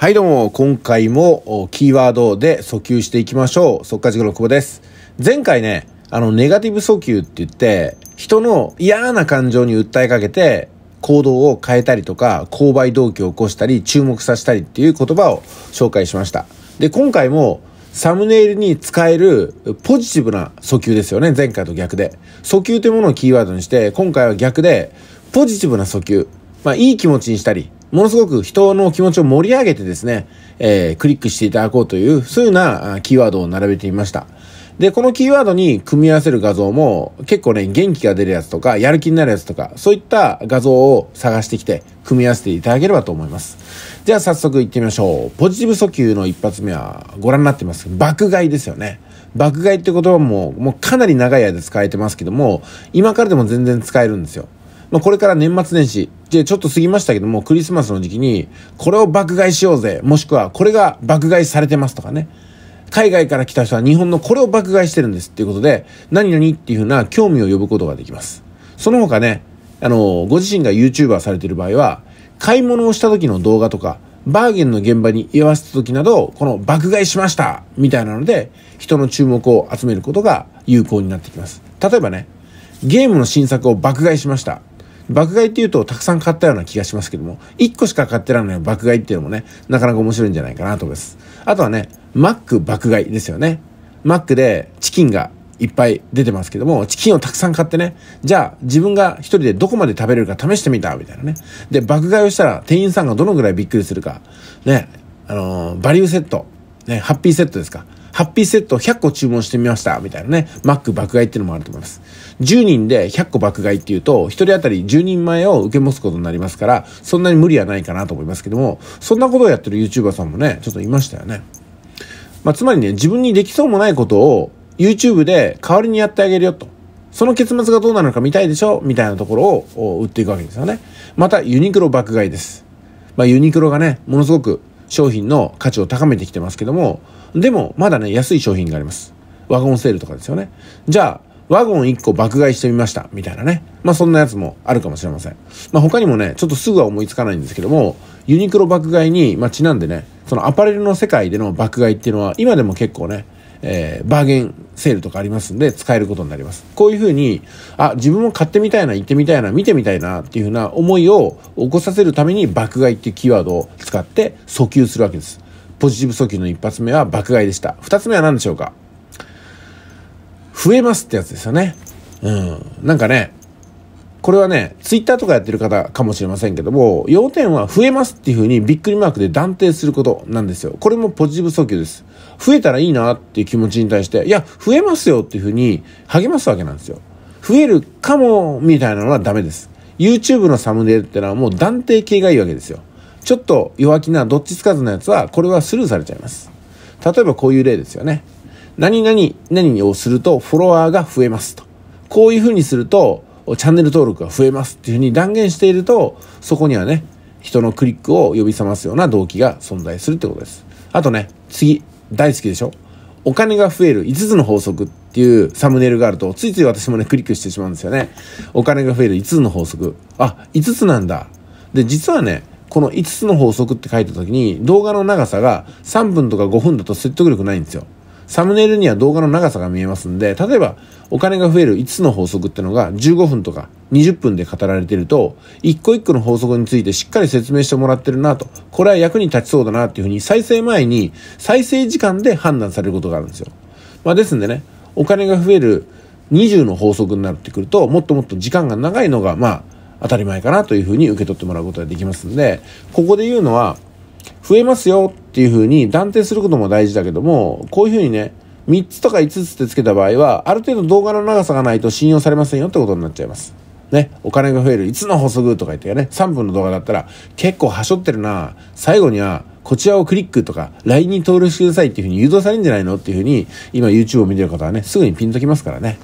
はい、どうも、今回もキーワードで訴求していきましょう。速稼塾の久保です。前回ね、あの、ネガティブ訴求って言って、人の嫌な感情に訴えかけて、行動を変えたりとか、購買動機を起こしたり、注目させたりっていう言葉を紹介しました。で、今回も、サムネイルに使えるポジティブな訴求ですよね。前回と逆で。訴求というものをキーワードにして、今回は逆で、ポジティブな訴求。まあ、いい気持ちにしたり、ものすごく人の気持ちを盛り上げてですね、えー、クリックしていただこうという、そういうようなキーワードを並べてみました。で、このキーワードに組み合わせる画像も結構ね、元気が出るやつとか、やる気になるやつとか、そういった画像を探してきて、組み合わせていただければと思います。じゃあ早速行ってみましょう。ポジティブ訴求の一発目はご覧になってます。爆買いですよね。爆買いって言葉も、もうかなり長い間使えてますけども、今からでも全然使えるんですよ。まあ、これから年末年始、で、ちょっと過ぎましたけども、クリスマスの時期に、これを爆買いしようぜ、もしくは、これが爆買いされてますとかね。海外から来た人は日本のこれを爆買いしてるんですっていうことで、何々っていうふうな興味を呼ぶことができます。その他ね、あの、ご自身が YouTuber されてる場合は、買い物をした時の動画とか、バーゲンの現場に居合わせた時など、この爆買いしましたみたいなので、人の注目を集めることが有効になってきます。例えばね、ゲームの新作を爆買いしました。爆買いっていうとたくさん買ったような気がしますけども、1個しか買ってらんない爆買いっていうのもね、なかなか面白いんじゃないかなと思います。あとはね、マック爆買いですよね。マックでチキンがいっぱい出てますけども、チキンをたくさん買ってね、じゃあ自分が一人でどこまで食べれるか試してみた、みたいなね。で、爆買いをしたら店員さんがどのぐらいびっくりするか。ね、あのー、バリューセット、ね、ハッピーセットですか。ハッピーセット100個注文してみました、みたいなね、マック爆買いっていうのもあると思います。10人で100個爆買いっていうと、1人当たり10人前を受け持つことになりますから、そんなに無理はないかなと思いますけども、そんなことをやってる YouTuber さんもね、ちょっといましたよね。まあ、つまりね、自分にできそうもないことを YouTube で代わりにやってあげるよと。その結末がどうなのか見たいでしょみたいなところを売っていくわけですよね。また、ユニクロ爆買いです。まあ、ユニクロがね、ものすごく商品の価値を高めてきてますけども、でも、まだね、安い商品があります。ワゴンセールとかですよね。じゃあ、ワゴン1個爆買いしてみました。みたいなね。まあ、そんなやつもあるかもしれません。まあ、他にもね、ちょっとすぐは思いつかないんですけども、ユニクロ爆買いに、まあ、ちなんでね、そのアパレルの世界での爆買いっていうのは、今でも結構ね、えー、バーゲンセールとかありますんで使えることになります。こういうふうに、あ、自分も買ってみたいな、行ってみたいな、見てみたいなっていうふうな思いを起こさせるために爆買いっていうキーワードを使って訴求するわけです。ポジティブ訴求の一発目は爆買いでした。二つ目は何でしょうか増えますってやつですよね。うん。なんかね、これはね、ツイッターとかやってる方かもしれませんけども、要点は増えますっていうふうにびっくりマークで断定することなんですよ。これもポジティブ訴求です。増えたらいいなっていう気持ちに対して、いや、増えますよっていうふうに励ますわけなんですよ。増えるかもみたいなのはダメです。YouTube のサムネイルってのはもう断定系がいいわけですよ。ちょっと弱気などっちつかずのやつは、これはスルーされちゃいます。例えばこういう例ですよね。何々、何をするとフォロワーが増えますと。こういうふうにすると、チャンネル登録が増えますっていうふうに断言していると、そこにはね、人のクリックを呼び覚ますような動機が存在するってことです。あとね、次、大好きでしょお金が増える5つの法則っていうサムネイルがあると、ついつい私もね、クリックしてしまうんですよね。お金が増える5つの法則。あ、5つなんだ。で、実はね、この5つの法則って書いた時に動画の長さが3分とか5分だと説得力ないんですよ。サムネイルには動画の長さが見えますんで、例えばお金が増える5つの法則ってのが15分とか20分で語られてると、一個一個の法則についてしっかり説明してもらってるなと、これは役に立ちそうだなっていうふうに再生前に再生時間で判断されることがあるんですよ。まあですんでね、お金が増える20の法則になってくると、もっともっと時間が長いのが、まあ、当たり前かなというふうに受け取ってもらうことができますんで、ここで言うのは、増えますよっていうふうに断定することも大事だけども、こういうふうにね、3つとか5つってつけた場合は、ある程度動画の長さがないと信用されませんよってことになっちゃいます。ね、お金が増えるいつの補足とか言ってね、3分の動画だったら、結構はしょってるな、最後には、こちらをクリックとか、LINE に登録してくださいっていうふうに誘導されるんじゃないのっていうふうに、今 YouTube を見てる方はね、すぐにピンときますからね。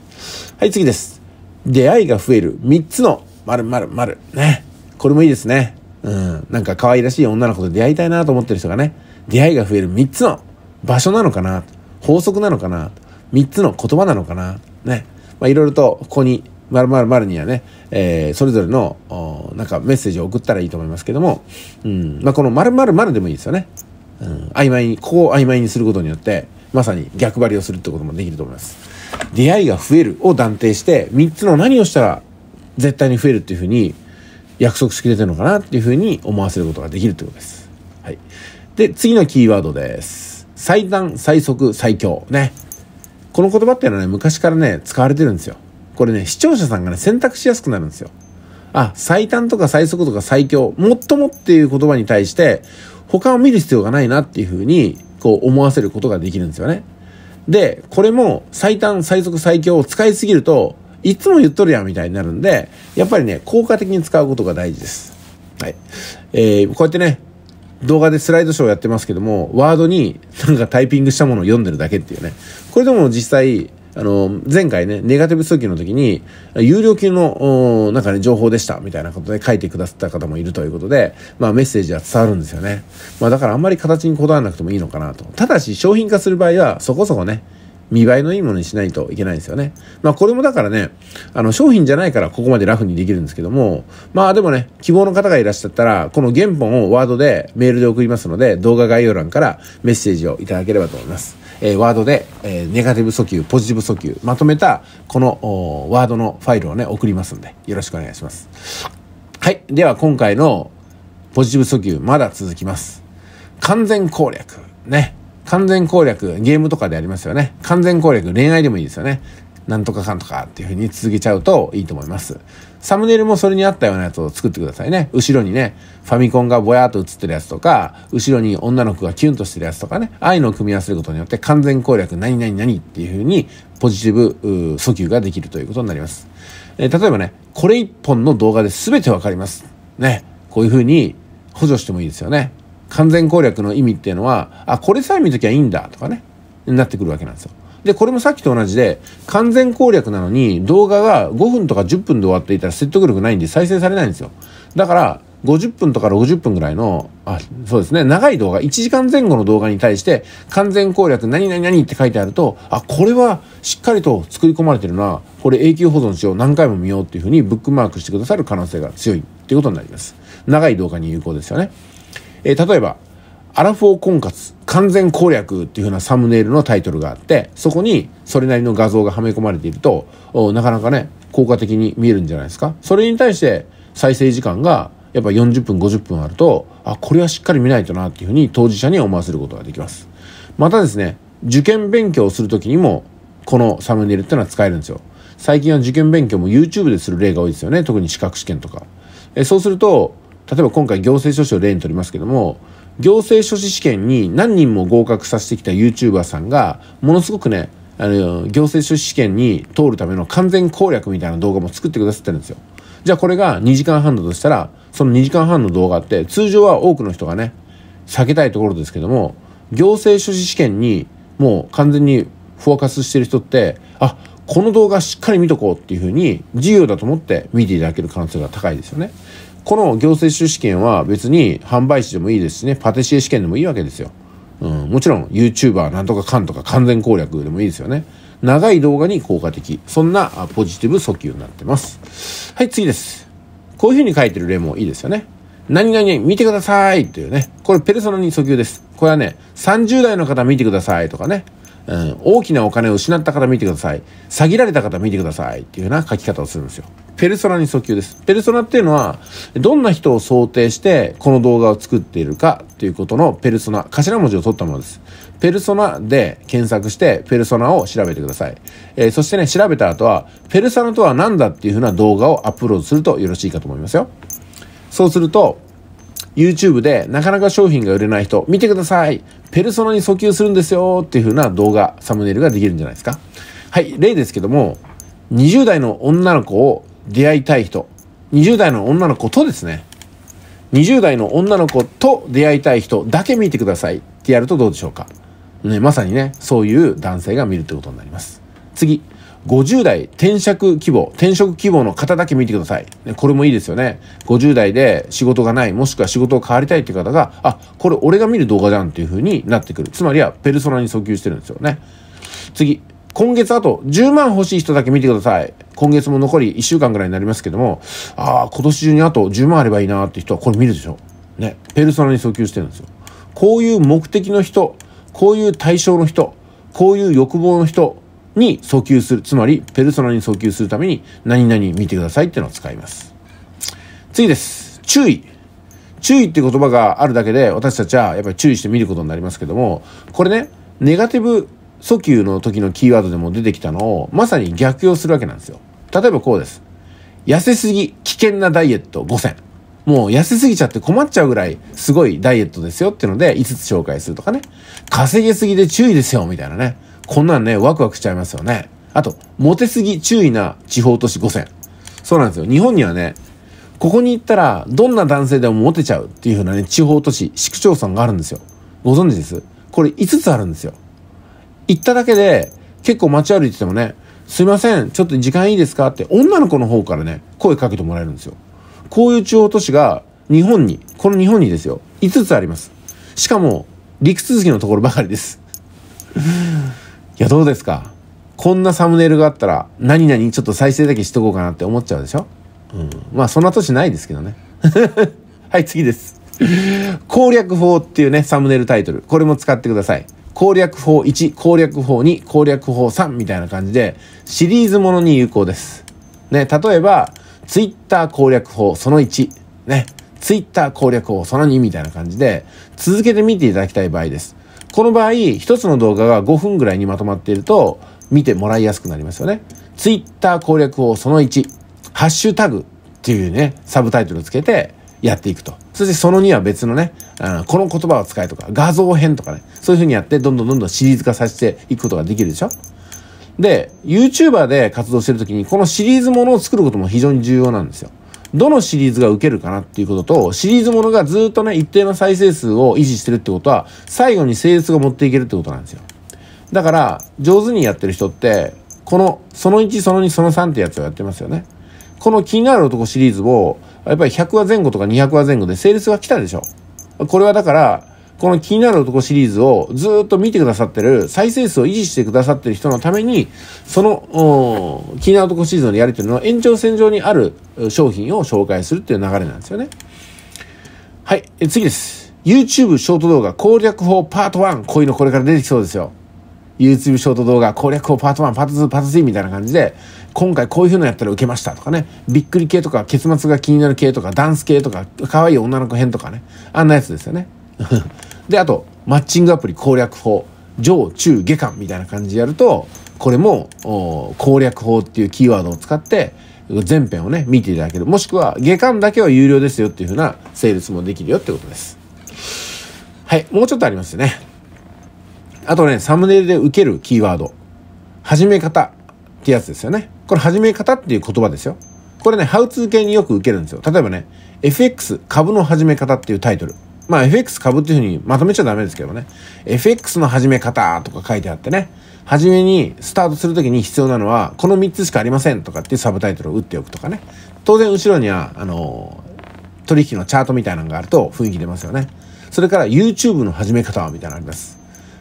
はい、次です。出会いが増える3つのまるまるね。これもいいですね。うん。なんか可愛らしい女の子と出会いたいなと思ってる人がね、出会いが増える3つの場所なのかな、法則なのかな、3つの言葉なのかな、ね。まあいろいろとここに、まるまるにはね、えー、それぞれの、なんかメッセージを送ったらいいと思いますけども、うん。まあこのまるまるまるでもいいですよね。うん。曖昧に、ここを曖昧にすることによって、まさに逆張りをするってこともできると思います。出会いが増えるを断定して、3つの何をしたら絶対に増えるっていうふうに約束しきれてるのかなっていうふうに思わせることができるということです。はい。で、次のキーワードです。最短、最速、最強。ね。この言葉っていうのはね、昔からね、使われてるんですよ。これね、視聴者さんがね、選択しやすくなるんですよ。あ、最短とか最速とか最強、もっともっていう言葉に対して、他を見る必要がないなっていうふうに、こう思わせることができるんですよね。で、これも最短、最速、最強を使いすぎると、いつも言っとるやんみたいになるんで、やっぱりね、効果的に使うことが大事です。はい。えー、こうやってね、動画でスライドショーやってますけども、ワードになんかタイピングしたものを読んでるだけっていうね。これでも実際、あの、前回ね、ネガティブ通勤の時に、有料級の、なんかね、情報でした、みたいなことで書いてくださった方もいるということで、まあメッセージは伝わるんですよね。まあだからあんまり形にこだわらなくてもいいのかなと。ただし、商品化する場合は、そこそこね、見栄えのいいものにしないといけないですよね。まあこれもだからね、あの商品じゃないからここまでラフにできるんですけども、まあでもね、希望の方がいらっしゃったら、この原本をワードでメールで送りますので、動画概要欄からメッセージをいただければと思います。えー、ワードで、えー、ネガティブ訴求、ポジティブ訴求、まとめたこのワードのファイルをね、送りますんで、よろしくお願いします。はい。では今回のポジティブ訴求、まだ続きます。完全攻略。ね。完全攻略、ゲームとかでありますよね。完全攻略、恋愛でもいいですよね。なんとかかんとかっていう風に続けちゃうといいと思います。サムネイルもそれに合ったようなやつを作ってくださいね。後ろにね、ファミコンがぼやーっと映ってるやつとか、後ろに女の子がキュンとしてるやつとかね、ああいうのを組み合わせることによって完全攻略何々何っていう風にポジティブ訴求ができるということになります。えー、例えばね、これ一本の動画で全てわかります。ね、こういう風に補助してもいいですよね。完全攻略の意味っていうのはあこれさえ見ときゃいいんだとかねなってくるわけなんですよ。でこれもさっきと同じで完全攻略なのに動画が5分とか10分で終わっていたら説得力ないんで再生されないんですよ。だから50分とか60分ぐらいの、あ、そうですね、長い動画、1時間前後の動画に対して、完全攻略何々何って書いてあると、あ、これはしっかりと作り込まれてるな、これ永久保存しよう、何回も見ようっていうふうにブックマークしてくださる可能性が強いっていうことになります。長い動画に有効ですよね。えー、例えば、アラフォー婚活完全攻略っていう風なサムネイルのタイトルがあって、そこにそれなりの画像がはめ込まれていると、なかなかね、効果的に見えるんじゃないですか。それに対して再生時間がやっぱ40分、50分あると、あ、これはしっかり見ないとなっていう風に当事者に思わせることができます。またですね、受験勉強をするときにも、このサムネイルってのは使えるんですよ。最近は受験勉強も YouTube でする例が多いですよね。特に資格試験とか。えそうすると、例えば今回行政書士を例にとりますけども行政書士試験に何人も合格させてきた YouTuber さんがものすごくねあの行政書士試験に通るための完全攻略みたいな動画も作ってくださってるんですよじゃあこれが2時間半だとしたらその2時間半の動画って通常は多くの人がね避けたいところですけども行政書士試験にもう完全にフォーカスしてる人ってあこの動画しっかり見とこうっていうふうに授業だと思って見ていただける可能性が高いですよね。この行政書士試験は別に販売士でもいいですしね、パティシエ試験でもいいわけですよ。うん、もちろん YouTuber なんとかかんとか完全攻略でもいいですよね。長い動画に効果的。そんなポジティブ訴求になってます。はい、次です。こういう風に書いてる例もいいですよね。何々見てくださいというね。これペルソナに訴求です。これはね、30代の方見てくださいとかね。うん、大きなお金を失った方見てください。詐欺られた方見てくださいっていうような書き方をするんですよ。ペルソナに訴求です。ペルソナっていうのは、どんな人を想定してこの動画を作っているかということのペルソナ、頭文字を取ったものです。ペルソナで検索して、ペルソナを調べてください。えー、そしてね、調べた後は、ペルソナとは何だっていうふうな動画をアップロードするとよろしいかと思いますよ。そうすると、YouTube でなかなか商品が売れない人、見てくださいペルソナに訴求するんですよっていう風な動画、サムネイルができるんじゃないですか。はい、例ですけども、20代の女の子を出会いたい人、20代の女の子とですね、20代の女の子と出会いたい人だけ見てくださいってやるとどうでしょうか。ね、まさにね、そういう男性が見るってことになります。次、50代転職希望、転職希望の方だけ見てください。これもいいですよね。50代で仕事がない、もしくは仕事を変わりたいっていう方が、あ、これ俺が見る動画じゃんっていう風になってくる。つまりはペルソナに訴求してるんですよね。次、今月あと10万欲しい人だけ見てください。今月も残り1週間ぐらいになりますけども、ああ、今年中にあと10万あればいいなって人はこれ見るでしょ。ね。ペルソナに訴求してるんですよ。こういう目的の人、こういう対象の人、こういう欲望の人に訴求する。つまり、ペルソナに訴求するために、何々見てくださいっていうのを使います。次です。注意。注意って言葉があるだけで、私たちはやっぱり注意して見ることになりますけども、これね、ネガティブ訴求の時のキーワードでも出てきたのを、まさに逆用するわけなんですよ。例えばこうです。痩せすぎ、危険なダイエット5選。もう痩せすぎちゃって困っちゃうぐらいすごいダイエットですよっていうので5つ紹介するとかね。稼げすぎで注意ですよみたいなね。こんなんね、ワクワクしちゃいますよね。あと、モテすぎ注意な地方都市5選。そうなんですよ。日本にはね、ここに行ったらどんな男性でもモテちゃうっていうふうなね、地方都市、市区町村があるんですよ。ご存知ですこれ5つあるんですよ。行っただけで結構街歩いててもね、すいません、ちょっと時間いいですかって女の子の方からね、声かけてもらえるんですよ。こういう地方都市が日本に、この日本にですよ、5つあります。しかも、陸続きのところばかりです。いや、どうですかこんなサムネイルがあったら、何々ちょっと再生だけしとこうかなって思っちゃうでしょうん。まあ、そんな年ないですけどね。はい、次です。攻略法っていうね、サムネイルタイトル。これも使ってください。攻略法1、攻略法2、攻略法3みたいな感じで、シリーズものに有効です。ね、例えば、ツイッター攻略法その1、ね、ツイッター攻略法その2みたいな感じで、続けて見ていただきたい場合です。この場合、一つの動画が5分ぐらいにまとまっていると、見てもらいやすくなりますよね。ツイッター攻略法その1、ハッシュタグっていうね、サブタイトルつけて、やっていくと。そしてその2は別のね、あのこの言葉を使えとか、画像編とかね、そういう風にやって、どんどんどんどんシリーズ化させていくことができるでしょで、YouTuber で活動してる時に、このシリーズものを作ることも非常に重要なんですよ。どのシリーズが受けるかなっていうことと、シリーズものがずっとね、一定の再生数を維持してるってことは、最後に性質が持っていけるってことなんですよ。だから、上手にやってる人って、この、その1、その2、その3ってやつをやってますよね。この気になる男シリーズをやっぱり100話前後とか200話前後で成立が来たでしょ。これはだから、この気になる男シリーズをずっと見てくださってる、再生数を維持してくださってる人のために、その、気になる男シリーズのやりとりの延長線上にある商品を紹介するっていう流れなんですよね。はい、え次です。YouTube ショート動画攻略法パート1、こういうのこれから出てきそうですよ。YouTube ショート動画攻略法パート1、パート2、パート3みたいな感じで、今回こういう風なやったら受けましたとかね、びっくり系とか、結末が気になる系とか、ダンス系とか、可愛い女の子編とかね、あんなやつですよね。で、あと、マッチングアプリ攻略法、上、中、下巻みたいな感じでやると、これも、攻略法っていうキーワードを使って、全編をね、見ていただける。もしくは、下巻だけは有料ですよっていう風なセールスもできるよってことです。はい、もうちょっとありますよね。あとね、サムネイルで受けるキーワード。始め方、ってやつですよね。これ始め方っていう言葉ですよ。これね、ハウツー系によく受けるんですよ。例えばね、FX 株の始め方っていうタイトル。まあ FX 株っていうふうにまとめちゃダメですけどね。FX の始め方とか書いてあってね。初めにスタートするときに必要なのは、この3つしかありませんとかっていうサブタイトルを打っておくとかね。当然後ろには、あの、取引のチャートみたいなのがあると雰囲気出ますよね。それから YouTube の始め方みたいなのあります。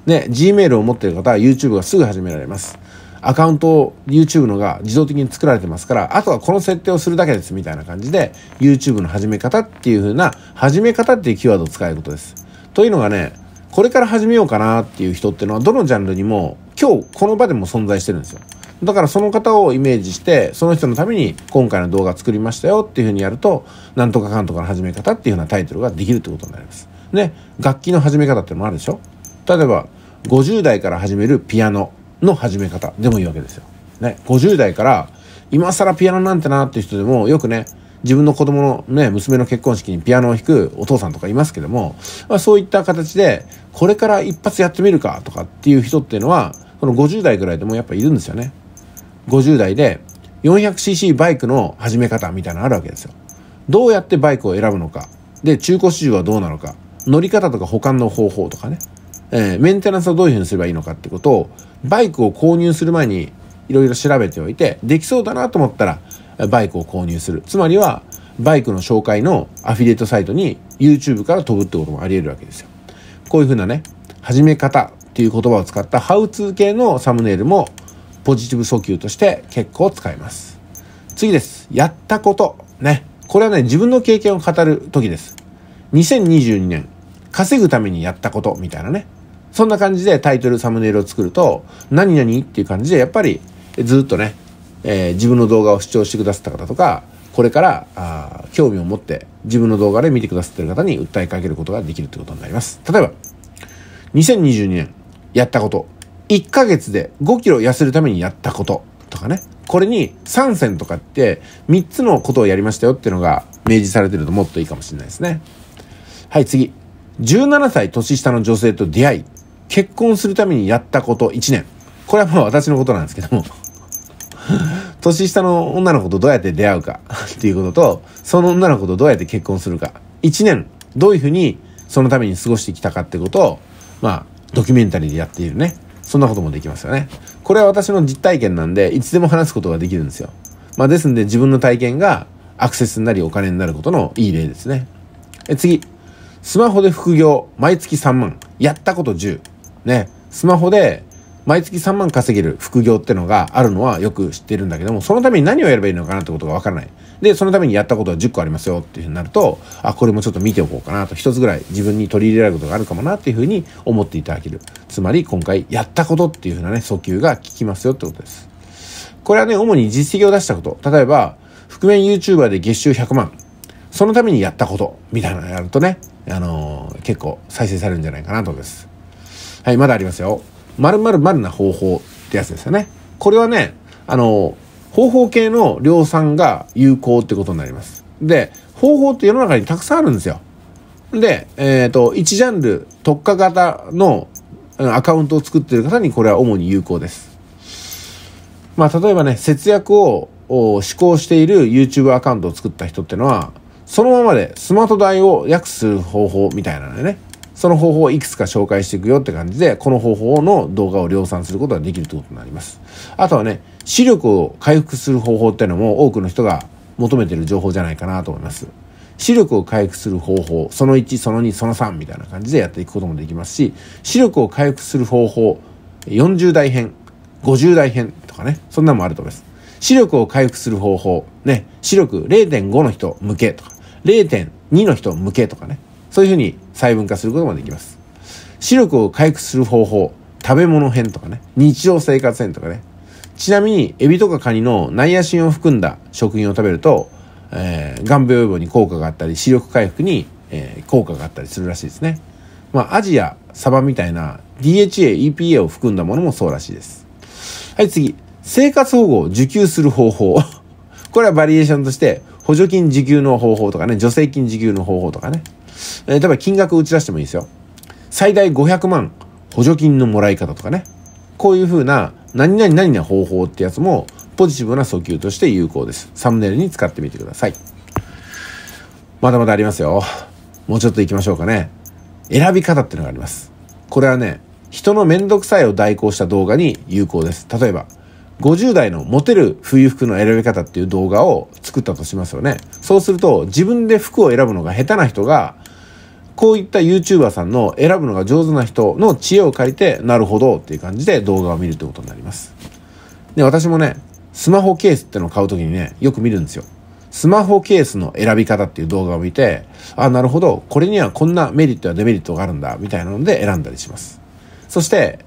で、Gmail を持っている方は YouTube がすぐ始められます。アカウントを YouTube のが自動的に作られてますから、あとはこの設定をするだけですみたいな感じで、YouTube の始め方っていう風な、始め方っていうキーワードを使うことです。というのがね、これから始めようかなっていう人っていうのは、どのジャンルにも、今日この場でも存在してるんですよ。だからその方をイメージして、その人のために今回の動画作りましたよっていうふうにやると、なんとかかんとかの始め方っていうふうなタイトルができるってことになります。ね、楽器の始め方ってのもあるでしょ例えば、50代から始めるピアノの始め方でもいいわけですよ。ね、50代から今更ピアノなんてなっていう人でもよくね自分の子供のね、娘の結婚式にピアノを弾くお父さんとかいますけども、まあ、そういった形で、これから一発やってみるかとかっていう人っていうのは、この50代ぐらいでもやっぱいるんですよね。50代で 400cc バイクの始め方みたいなのあるわけですよ。どうやってバイクを選ぶのか。で、中古市場はどうなのか。乗り方とか保管の方法とかね。えー、メンテナンスはどういうふうにすればいいのかってことをバイクを購入する前にいろいろ調べておいて、できそうだなと思ったら、バイクを購入する。つまりは、バイクの紹介のアフィリエイトサイトに YouTube から飛ぶってこともあり得るわけですよ。こういうふうなね、始め方っていう言葉を使ったハウツー系のサムネイルもポジティブ訴求として結構使えます。次です。やったこと。ね。これはね、自分の経験を語る時です。2022年、稼ぐためにやったことみたいなね。そんな感じでタイトル、サムネイルを作ると、何々っていう感じで、やっぱりずっとね、えー、自分の動画を視聴してくださった方とか、これからあ興味を持って自分の動画で見てくださってる方に訴えかけることができるということになります。例えば、2022年やったこと、1ヶ月で5キロ痩せるためにやったこととかね、これに3選とかって3つのことをやりましたよっていうのが明示されてるともっといいかもしれないですね。はい、次。17歳年下の女性と出会い結婚するためにやったこと1年。これはもう私のことなんですけども。年下の女の子とどうやって出会うかっていうことと、その女の子とどうやって結婚するか。1年、どういうふうにそのために過ごしてきたかってことを、まあ、ドキュメンタリーでやっているね。そんなこともできますよね。これは私の実体験なんで、いつでも話すことができるんですよ。まあ、ですんで自分の体験がアクセスになりお金になることのいい例ですね。え次。スマホで副業、毎月3万、やったこと10。ね、スマホで毎月3万稼げる副業ってのがあるのはよく知ってるんだけども、そのために何をやればいいのかなってことがわからない。で、そのためにやったことは10個ありますよっていうふうになると、あ、これもちょっと見ておこうかなと、一つぐらい自分に取り入れられることがあるかもなっていうふうに思っていただける。つまり、今回やったことっていうふうなね、訴求が効きますよってことです。これはね、主に実績を出したこと。例えば、覆面 YouTuber で月収100万。そのためにやったこと。みたいなのやるとね、あのー、結構再生されるんじゃないかなと思います。はい、まだありますよ。るまるな方法ってやつですよね。これはね、あの、方法系の量産が有効ってことになります。で、方法って世の中にたくさんあるんですよ。で、えっ、ー、と、1ジャンル特化型のアカウントを作ってる方にこれは主に有効です。まあ、例えばね、節約を試行している YouTube アカウントを作った人ってのは、そのままでスマート代を約する方法みたいなのね、その方法をいくつか紹介していくよって感じで、この方法の動画を量産することができるってことになります。あとはね、視力を回復する方法っていうのも多くの人が求めてる情報じゃないかなと思います。視力を回復する方法、その1、その2、その3みたいな感じでやっていくこともできますし、視力を回復する方法、40代編、50代編とかね、そんなのもあると思います。視力を回復する方法、ね、視力0.5の人向けとか、0.2の人向けとかね、そういうふうに細分化することもできます。視力を回復する方法、食べ物編とかね、日常生活編とかね。ちなみに、エビとかカニのナイアシンを含んだ食品を食べると、えー、眼病予防に効果があったり、視力回復に、えー、効果があったりするらしいですね。まあ、アジやサバみたいな DHA、EPA を含んだものもそうらしいです。はい、次。生活保護を受給する方法。これはバリエーションとして、補助金受給の方法とかね、助成金受給の方法とかね。えー、例えば金額打ち出してもいいですよ。最大500万補助金のもらい方とかね。こういうふうな、何々何な方法ってやつも、ポジティブな訴求として有効です。サムネイルに使ってみてください。まだまだありますよ。もうちょっと行きましょうかね。選び方ってのがあります。これはね、人のめんどくさいを代行した動画に有効です。例えば、50代のモテる冬服の選び方っていう動画を作ったとしますよね。そうすると、自分で服を選ぶのが下手な人が、こういった YouTuber さんの選ぶのが上手な人の知恵を借りて、なるほどっていう感じで動画を見るってことになります。で、私もね、スマホケースってのを買うときにね、よく見るんですよ。スマホケースの選び方っていう動画を見て、あ、なるほど、これにはこんなメリットやデメリットがあるんだ、みたいなので選んだりします。そして、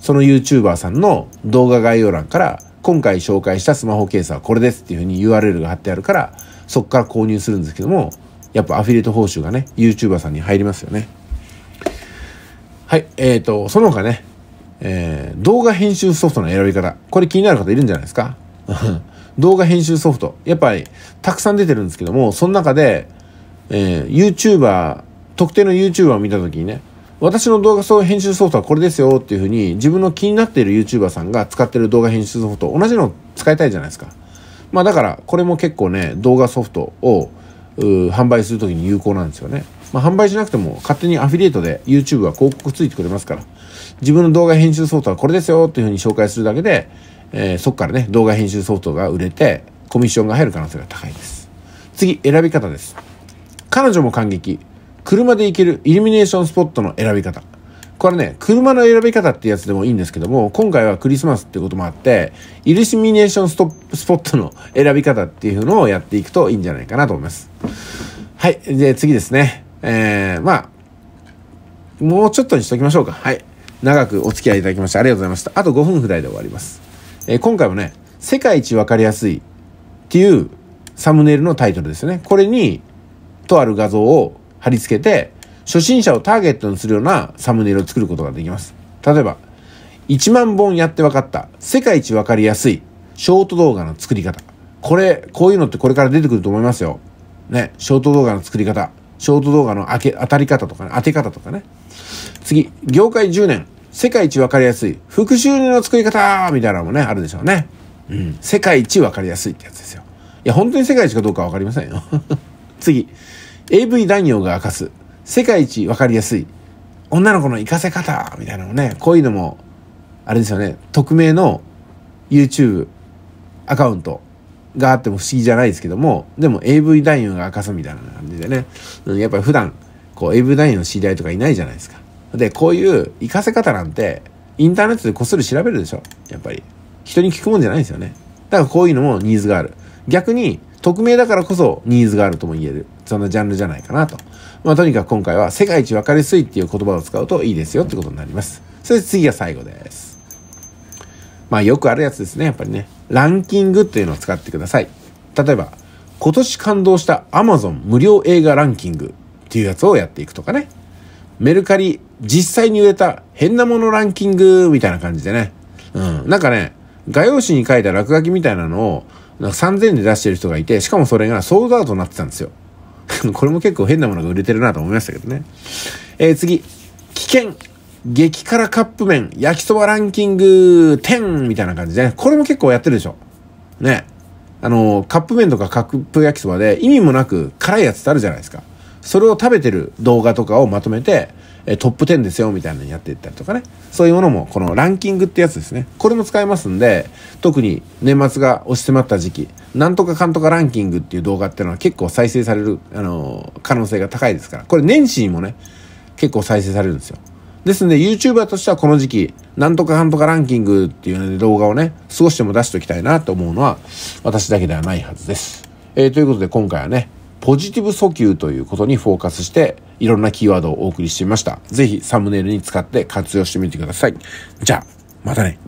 その YouTuber さんの動画概要欄から、今回紹介したスマホケースはこれですっていうふうに URL が貼ってあるから、そこから購入するんですけども、やっぱアフィリエイト報酬がね、YouTuber さんに入りますよね。はい、えっ、ー、と、その他ね、えー、動画編集ソフトの選び方。これ気になる方いるんじゃないですか 動画編集ソフト。やっぱり、たくさん出てるんですけども、その中で、えー、YouTuber、特定の YouTuber を見た時にね、私の動画編集ソフトはこれですよっていうふうに、自分の気になっている YouTuber さんが使ってる動画編集ソフト、同じの使いたいじゃないですか。まあだから、これも結構ね、動画ソフトを販売する時に有効なんですよね。まあ、販売しなくても勝手にアフィリエイトで YouTube は広告ついてくれますから自分の動画編集ソフトはこれですよというふうに紹介するだけで、えー、そこからね動画編集ソフトが売れてコミッションが入る可能性が高いです次選び方です彼女も感激車で行けるイルミネーションスポットの選び方これね、車の選び方ってやつでもいいんですけども、今回はクリスマスってこともあって、イルシミネーションストップスポットの選び方っていうのをやっていくといいんじゃないかなと思います。はい。で、次ですね。えー、まあ、もうちょっとにしときましょうか。はい。長くお付き合いいただきましてありがとうございました。あと5分くらいで終わります。えー、今回もね、世界一わかりやすいっていうサムネイルのタイトルですね。これに、とある画像を貼り付けて、初心者をターゲットにするようなサムネイルを作ることができます。例えば、1万本やって分かった、世界一分かりやすい、ショート動画の作り方。これ、こういうのってこれから出てくると思いますよ。ね、ショート動画の作り方、ショート動画の当け当たり方とかね、当て方とかね。次、業界10年、世界一分かりやすい、復讐の作り方みたいなのもね、あるでしょうね。うん、世界一分かりやすいってやつですよ。いや、本当に世界一かどうか分かりませんよ。次、AV 男優が明かす、世界一わかりやすい女の子の行かせ方みたいなのねこういうのもあれですよね匿名の YouTube アカウントがあっても不思議じゃないですけどもでも AV 男優が明かすみたいな感じでねやっぱり普段こう AV 男優の知り合いとかいないじゃないですかでこういう行かせ方なんてインターネットでこっそり調べるでしょやっぱり人に聞くもんじゃないですよねだからこういうのもニーズがある逆に匿名だからこそニーズがあるとも言えるそんなジャンルじゃないかなと。まあ、とにかく今回は世界一分かりやすいっていう言葉を使うといいですよってことになります。それで次が最後です。まあよくあるやつですね、やっぱりね。ランキングっていうのを使ってください。例えば、今年感動した Amazon 無料映画ランキングっていうやつをやっていくとかね。メルカリ実際に売れた変なものランキングみたいな感じでね。うん。なんかね、画用紙に書いた落書きみたいなのをなんか3000円で出してる人がいて、しかもそれがソードアウトになってたんですよ。これも結構変なものが売れてるなと思いましたけどね。えー、次。危険激辛カップ麺焼きそばランキング10みたいな感じで、ね、これも結構やってるでしょ。ね。あの、カップ麺とかカップ焼きそばで意味もなく辛いやつってあるじゃないですか。それを食べてる動画とかをまとめて、えトップ10ですよみたいなのやっていったりとかねそういうものもこのランキングってやつですねこれも使えますんで特に年末が押し迫った時期なんとかかんとかランキングっていう動画っていうのは結構再生される、あの可能性が高いですからこれ年始にもね結構再生されるんですよですんで YouTuber としてはこの時期なんとかかんとかランキングっていう、ね、動画をね少しでも出しておきたいなと思うのは私だけではないはずです、えー、ということで今回はねポジティブ訴求ということにフォーカスして、いろんなキーワードをお送りしてみました。ぜひサムネイルに使って活用してみてください。じゃあ、またね。